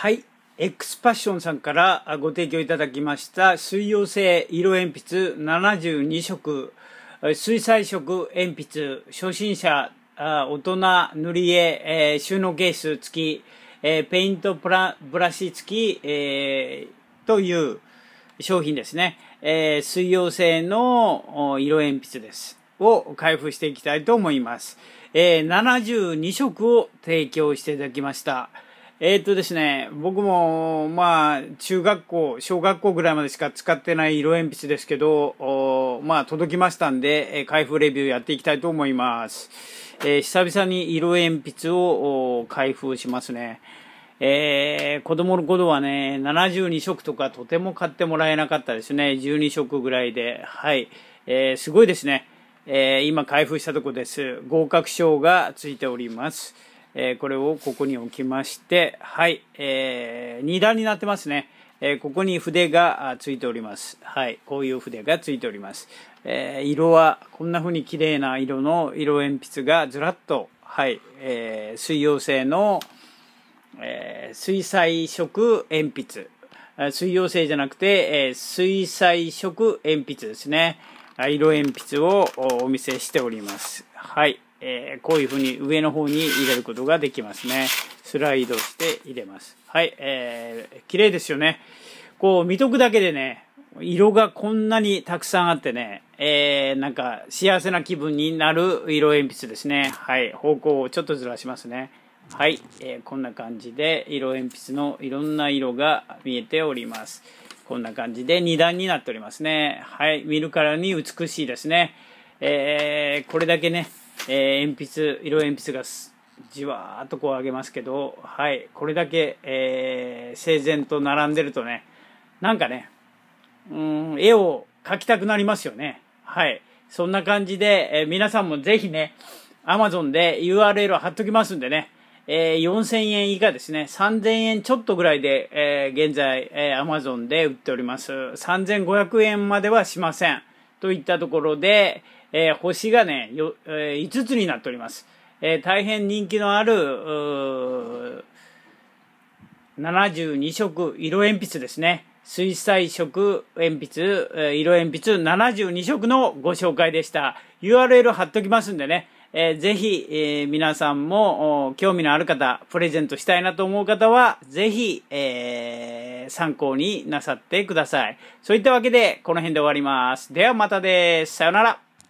はい。エクスパッションさんからご提供いただきました水溶性色鉛筆72色、水彩色鉛筆、初心者、大人塗り絵、え収納ケース付き、えペイントブラシ付き、えという商品ですね。え水溶性の色鉛筆です。を開封していきたいと思います。え72色を提供していただきました。えー、っとですね、僕も、まあ、中学校、小学校ぐらいまでしか使ってない色鉛筆ですけど、まあ、届きましたんで、え開封レビューやっていきたいと思います。えー、久々に色鉛筆を開封しますね。えー、子供の頃はね、72色とかとても買ってもらえなかったですね。12色ぐらいで。はい。えー、すごいですね。え今開封したとこです。合格証がついております。えー、これをここに置きまして、はい、えー、2段になってますね。えー、ここに筆がついております。はい、こういう筆がついております。えー、色はこんな風に綺麗な色の色鉛筆がずらっと、はい、えー、水溶性の、えー、水彩色鉛筆。水溶性じゃなくて、えー、水彩色鉛筆ですね。色鉛筆をお見せしております。はい。えー、こういうふうに上の方に入れることができますね。スライドして入れます。はい、えー、綺麗ですよね。こう見とくだけでね、色がこんなにたくさんあってね、えー、なんか幸せな気分になる色鉛筆ですね。はい、方向をちょっとずらしますね。はい、えー、こんな感じで色鉛筆のいろんな色が見えております。こんな感じで2段になっておりますね。はい、見るからに美しいですね。えー、これだけね、えー、鉛筆色鉛筆がじわーっとこう上げますけど、はい、これだけ、えー、整然と並んでるとねなんかねうん絵を描きたくなりますよねはいそんな感じで、えー、皆さんもぜひね Amazon で URL を貼っときますんでね、えー、4000円以下ですね3000円ちょっとぐらいで、え現在、え Amazon で売っております3500円まではしませんといったところで、えー、星がね、よえー、5つになっております。えー、大変人気のある、72色色鉛筆ですね。水彩色鉛筆、色鉛筆72色のご紹介でした。URL 貼っときますんでね。えー、ぜひ、えー、皆さんも興味のある方、プレゼントしたいなと思う方は、ぜひ、えー、参考になさってください。そういったわけで、この辺で終わります。ではまたです。さよなら。